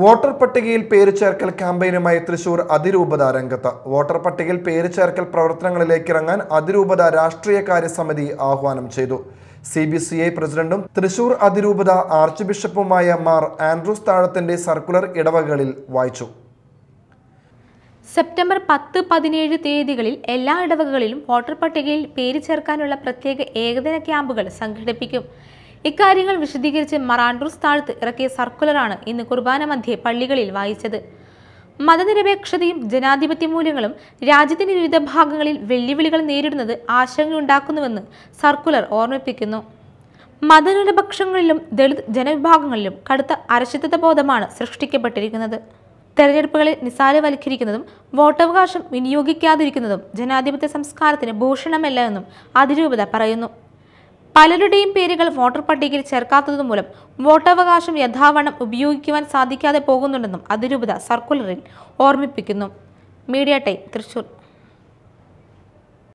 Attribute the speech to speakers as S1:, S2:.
S1: voter പട്ടികയിൽ പേര് ചേർക്കൽ ക്യാമ്പയിനുമായി തൃശൂർ അതിരൂപത രംഗത്ത് വോട്ടർ പട്ടികയിൽ പേര് ചേർക്കൽ പ്രവർത്തനങ്ങളിലേക്ക് ഇറങ്ങാൻ അതിരൂപത രാഷ്ട്രീയകാര്യ സമിതി ആഹ്വാനം ചെയ്തു സി ബി സി ഐ പ്രസിഡന്റും തൃശൂർ അതിരൂപത ആർച്ച് ബിഷപ്പുമായ മാർ ആൻഡ്രൂസ് താഴത്തിന്റെ സർക്കുലർ ഇടവകളിൽ വായിച്ചു
S2: സെപ്റ്റംബർ പത്ത് പതിനേഴ് തീയതികളിൽ എല്ലാ ഇടവകകളിലും വോട്ടർ പട്ടികയിൽ പേര് ചേർക്കാനുള്ള പ്രത്യേക ഏകദിന ക്യാമ്പുകൾ സംഘടിപ്പിക്കും ഇക്കാര്യങ്ങൾ വിശദീകരിച്ച് മറാൻഡ്രൂസ് താഴ്ത്ത് ഇറക്കിയ സർക്കുലറാണ് ഇന്ന് കുർബാന മധ്യേ പള്ളികളിൽ വായിച്ചത് മതനിരപേക്ഷതയും ജനാധിപത്യ മൂല്യങ്ങളും രാജ്യത്തിന്റെ വിവിധ ഭാഗങ്ങളിൽ വെല്ലുവിളികൾ നേരിടുന്നത് ആശങ്കയുണ്ടാക്കുന്നുവെന്ന് സർക്കുലർ ഓർമ്മിപ്പിക്കുന്നു മതനിരപക്ഷങ്ങളിലും ദളിത് ജനവിഭാഗങ്ങളിലും കടുത്ത അരക്ഷിത്വ ബോധമാണ് സൃഷ്ടിക്കപ്പെട്ടിരിക്കുന്നത് തെരഞ്ഞെടുപ്പുകളിൽ നിസാരവൽക്കരിക്കുന്നതും വോട്ടവകാശം വിനിയോഗിക്കാതിരിക്കുന്നതും ജനാധിപത്യ സംസ്കാരത്തിന് ഭൂഷണമല്ല എന്നും അതിരൂപത പറയുന്നു പലരുടെയും പേരുകൾ വോട്ടർ പട്ടികയിൽ ചേർക്കാത്തതുമൂലം വോട്ടവകാശം യഥാവണ്ണം ഉപയോഗിക്കുവാൻ സാധിക്കാതെ പോകുന്നുണ്ടെന്നും അതിരൂപത സർക്കുലറിൽ ഓർമ്മിപ്പിക്കുന്നു മീഡിയ ടൈം തൃശൂർ